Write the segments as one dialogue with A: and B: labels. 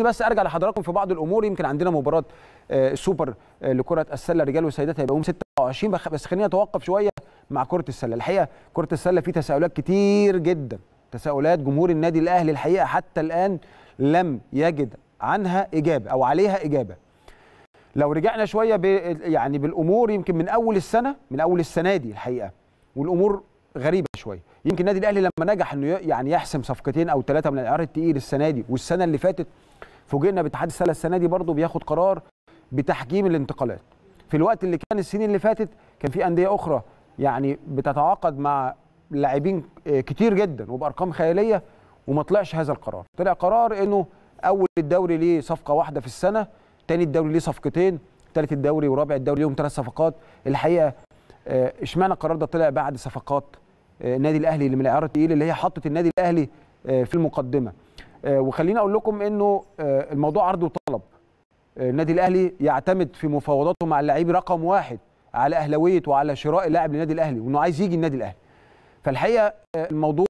A: بس ارجع لحضراتكم في بعض الامور يمكن عندنا مباراه آه، سوبر آه، لكره السله رجال وسيدات هيبقى يوم 26 بس خلينا نتوقف شويه مع كره السله الحقيقه كره السله في تساؤلات كتير جدا تساؤلات جمهور النادي الاهلي الحقيقه حتى الان لم يجد عنها اجابه او عليها اجابه لو رجعنا شويه ب يعني بالامور يمكن من اول السنه من اول السنه دي الحقيقه والامور غريبه شويه يمكن النادي الاهلي لما نجح انه يعني يحسم صفقتين او ثلاثه من العيار التقيل السنه دي والسنه اللي فاتت فوجئنا باتحاد السله السنه دي برضه بياخد قرار بتحجيم الانتقالات في الوقت اللي كان السنين اللي فاتت كان في انديه اخرى يعني بتتعاقد مع لاعبين آه، كتير جدا وبارقام خياليه وما طلعش هذا القرار طلع قرار انه اول الدوري ليه صفقه واحده في السنه تاني الدوري ليه صفقتين ثالث الدوري ورابع الدوري ليهم ثلاث صفقات الحقيقه آه، اشمعنى القرار ده طلع بعد صفقات آه، النادي الاهلي اللي من العيار التقيل اللي هي حطت النادي الاهلي في المقدمه آه، وخليني اقول لكم انه آه، الموضوع عرض وطلب آه، النادي الاهلي يعتمد في مفاوضاته مع اللعيب رقم واحد على اهلاويه وعلى شراء لاعب للنادي الاهلي وانه عايز يجي النادي الاهلي فالحقيقه الموضوع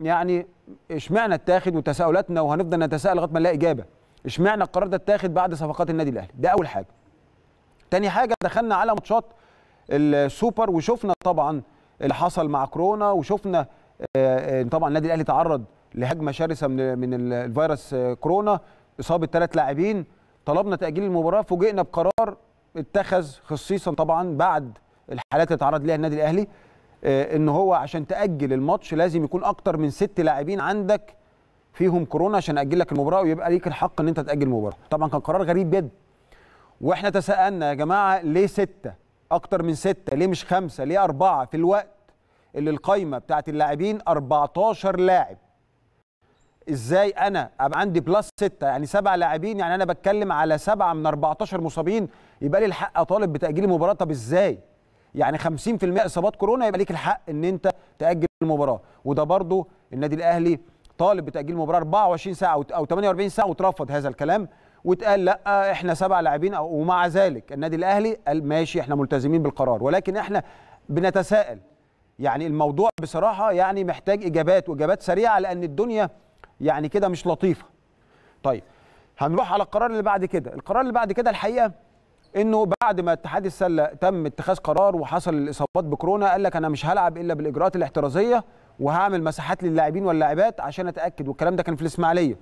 A: يعني اشمعنى اتاخد وتساؤلاتنا وهنفضل نتساءل لغايه ما نلاقي اجابه اشمعنى القرار ده اتاخد بعد صفقات النادي الاهلي ده اول حاجه تاني حاجه دخلنا على ماتشات السوبر وشفنا طبعا اللي حصل مع كورونا وشفنا طبعا النادي الاهلي تعرض لهجمه شرسه من من الفيروس كورونا اصابه ثلاث لاعبين طلبنا تاجيل المباراه فوجئنا بقرار اتخذ خصيصا طبعا بعد الحالات اللي تعرض ليها النادي الاهلي آه، ان هو عشان تاجل الماتش لازم يكون اكتر من ست لاعبين عندك فيهم كورونا عشان اجل لك المباراه ويبقى ليك الحق ان انت تاجل المباراه طبعا كان قرار غريب جدا واحنا تساءلنا يا جماعه ليه سته اكتر من سته ليه مش خمسه ليه اربعه في الوقت اللي القايمه بتاعت اللاعبين 14 لاعب ازاي انا ابقى عندي بلس 6 يعني سبع لاعبين يعني انا بتكلم على سبعه من 14 مصابين يبقى لي الحق اطالب بتاجيل المباراه طب ازاي؟ يعني 50% اصابات كورونا يبقى ليك الحق ان انت تاجل المباراه وده برضو النادي الاهلي طالب بتاجيل المباراه 24 ساعه او 48 ساعه واترفض هذا الكلام واتقال لا احنا سبع لاعبين ومع ذلك النادي الاهلي قال ماشي احنا ملتزمين بالقرار ولكن احنا بنتساءل يعني الموضوع بصراحه يعني محتاج اجابات واجابات سريعه لان الدنيا يعني كده مش لطيفه طيب هنروح على القرار اللي بعد كده القرار اللي بعد كده الحقيقه انه بعد ما اتحاد السله تم اتخاذ قرار وحصل الاصابات بكورونا قال لك انا مش هلعب الا بالاجراءات الاحترازيه وهعمل مساحات للاعبين واللاعبات عشان اتاكد والكلام ده كان في الاسماعيليه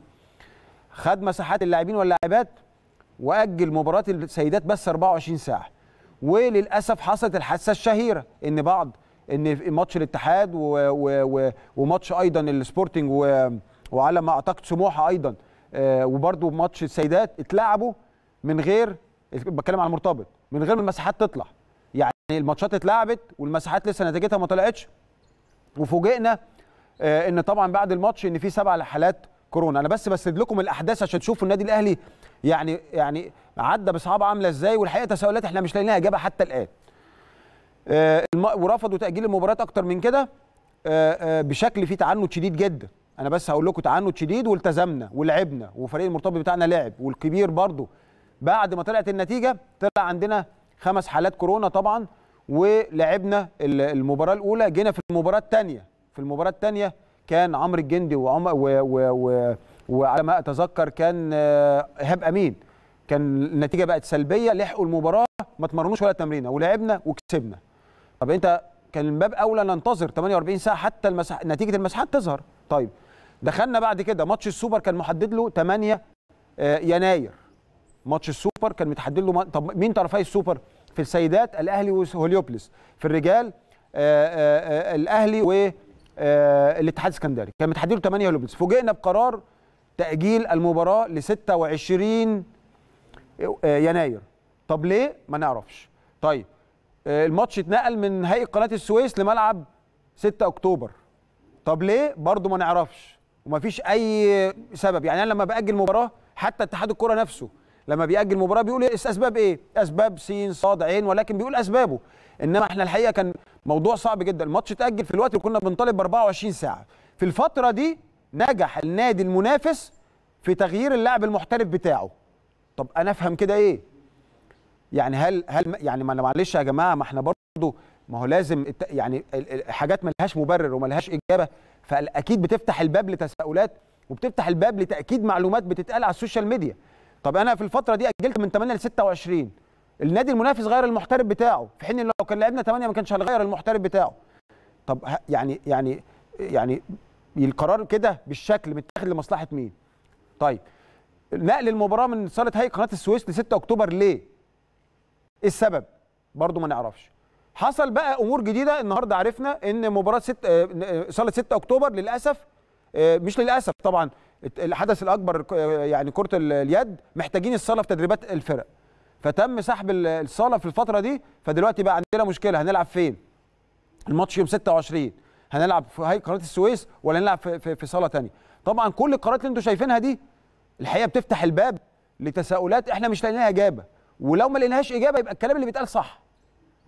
A: خد مساحات اللاعبين واللاعبات واجل مباراه السيدات بس 24 ساعه وللاسف حصلت الحادثه الشهيره ان بعض ان ماتش الاتحاد وماتش ايضا السبورتنج و وعلى ما اعتقد سموحه ايضا آه، وبرده ماتش السيدات اتلعبوا من غير بتكلم على المرتبط من غير ما المساحات تطلع يعني الماتشات اتلعبت والمساحات لسه نتيجتها ما طلعتش وفوجئنا آه، ان طبعا بعد الماتش ان في سبع حالات كورونا انا بس بسرد لكم الاحداث عشان تشوفوا النادي الاهلي يعني يعني عدى بصعاب عامله ازاي والحقيقه تساؤلات احنا مش لاقيينها اجابه حتى الان آه، ورفضوا تاجيل المباريات اكتر من كده بشكل فيه تعنت شديد جدا انا بس هقول لكم تعنت شديد والتزمنا ولعبنا وفريق المرتبط بتاعنا لعب والكبير برضه بعد ما طلعت النتيجه طلع عندنا خمس حالات كورونا طبعا ولعبنا المباراه الاولى جينا في المباراه الثانيه في المباراه الثانيه كان عمرو الجندي وعم و و و وعلى ما اتذكر كان ايهاب آه، امين كان النتيجه بقت سلبيه لحقوا المباراه ما تمرنوش ولا تمرينه ولعبنا وكسبنا طب انت كان من باب اولى ننتظر 48 ساعه حتى المسح... نتيجه المساحات تظهر طيب دخلنا بعد كده ماتش السوبر كان محدد له 8 آه، يناير ماتش السوبر كان متحدد له طب مين طرفي السوبر في السيدات الاهلي وهوليوبلس في الرجال آآ آه، آآ آه، الاهلي والاتحاد السكندري كان متحدد له 8 هوليوبلس فوجئنا بقرار تاجيل المباراه ل 26 يناير طب ليه ما نعرفش طيب الماتش اتنقل من هيئه قناه السويس لملعب 6 اكتوبر طب ليه برضه ما نعرفش وما فيش اي سبب يعني انا لما باجل مباراه حتى اتحاد الكره نفسه لما بيأجل مباراة بيقول إيه، اسباب ايه؟ اسباب سين صاد عين ولكن بيقول اسبابه انما احنا الحقيقه كان موضوع صعب جدا الماتش اتأجل في الوقت اللي كنا بنطالب ب 24 ساعه في الفتره دي نجح النادي المنافس في تغيير اللاعب المحترف بتاعه طب انا افهم كده ايه؟ يعني هل هل يعني ما معلش يا جماعه ما احنا برضه ما هو لازم يعني حاجات ما لهاش مبرر وما لهاش اجابه فاكيد بتفتح الباب لتساؤلات وبتفتح الباب لتاكيد معلومات بتتقال على السوشيال ميديا طب انا في الفتره دي اجلت من 8 ل 26 النادي المنافس غير المحترف بتاعه في حين لو كان لعبنا 8 ما كانش هنغير المحترف بتاعه طب يعني يعني يعني القرار كده بالشكل متاخد لمصلحه مين طيب نقل المباراه من صاله هيئه قناه السويس ل 6 اكتوبر ليه ايه السبب برضه ما نعرفش حصل بقى امور جديده النهارده عرفنا ان مباراه 6 صاله 6 اكتوبر للاسف آه، مش للاسف طبعا الحدث الاكبر آه، يعني كره اليد محتاجين الصاله في تدريبات الفرق فتم سحب الصاله في الفتره دي فدلوقتي بقى عندنا مشكله هنلعب فين الماتش يوم 26 هنلعب في هاي قناه السويس ولا نلعب في, في, صاله ثانيه طبعا كل القرارات اللي انتم شايفينها دي الحقيقه بتفتح الباب لتساؤلات احنا مش لاقيين لها اجابه ولو ما لقيناهاش اجابه يبقى الكلام اللي بيتقال صح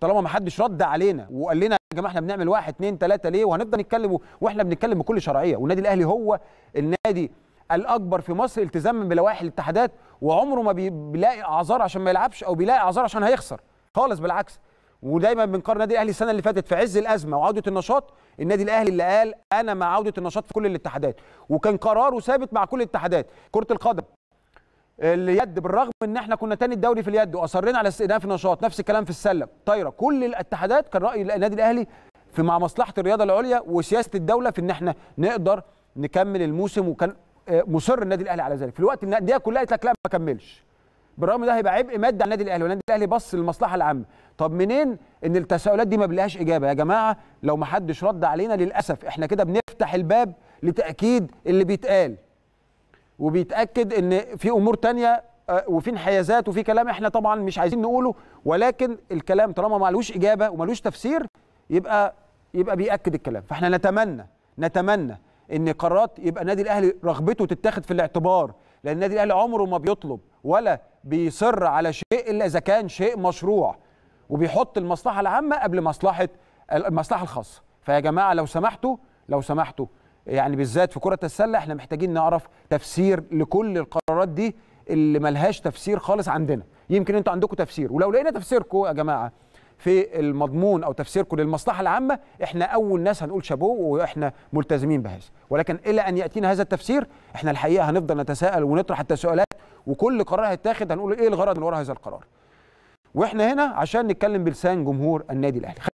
A: طالما ما حدش رد علينا وقال لنا يا جماعه احنا بنعمل واحد اثنين ثلاثه ليه وهنفضل نتكلم واحنا بنتكلم بكل شرعيه والنادي الاهلي هو النادي الاكبر في مصر التزاما بلوائح الاتحادات وعمره ما بيلاقي اعذار عشان ما يلعبش او بيلاقي اعذار عشان هيخسر خالص بالعكس ودايما بنقارن النادي الاهلي السنه اللي فاتت في عز الازمه وعوده النشاط النادي الاهلي اللي قال انا مع عوده النشاط في كل الاتحادات وكان قراره ثابت مع كل الاتحادات كره القدم اليد بالرغم ان احنا كنا تاني الدوري في اليد واصرينا على استئناف النشاط نفس الكلام في السله طايره كل الاتحادات كان راي النادي الاهلي في مع مصلحه الرياضه العليا وسياسه الدوله في ان احنا نقدر نكمل الموسم وكان آه، مصر النادي الاهلي على ذلك في الوقت ان الانديه كلها قالت لك لا ما كملش بالرغم ده هيبقى عبء مادي على النادي الاهلي والنادي الاهلي بص للمصلحه العامه طب منين ان التساؤلات دي ما بلاش اجابه يا جماعه لو ما حدش رد علينا للاسف احنا كده بنفتح الباب لتاكيد اللي بيتقال وبيتاكد ان في امور تانية آه، وفي انحيازات وفي كلام احنا طبعا مش عايزين نقوله ولكن الكلام طالما لهوش اجابه وملوش تفسير يبقى يبقى بياكد الكلام فاحنا نتمنى نتمنى ان قرارات يبقى النادي الاهلي رغبته تتاخد في الاعتبار لان النادي الاهلي عمره ما بيطلب ولا بيصر على شيء الا اذا كان شيء مشروع وبيحط المصلحه العامه قبل مصلحه المصلحه الخاصه فيا جماعه لو سمحتوا لو سمحتوا يعني بالذات في كره السله احنا محتاجين نعرف تفسير لكل القرارات دي اللي ملهاش تفسير خالص عندنا يمكن انتوا عندكم تفسير ولو لقينا تفسيركم يا جماعه في المضمون او تفسيركم للمصلحه العامه احنا اول ناس هنقول شابوه واحنا ملتزمين بهذا ولكن الى ان ياتينا هذا التفسير احنا الحقيقه هنفضل نتساءل ونطرح التساؤلات وكل قرار هيتاخد هنقول ايه الغرض من وراء هذا القرار واحنا هنا عشان نتكلم بلسان جمهور النادي الاهلي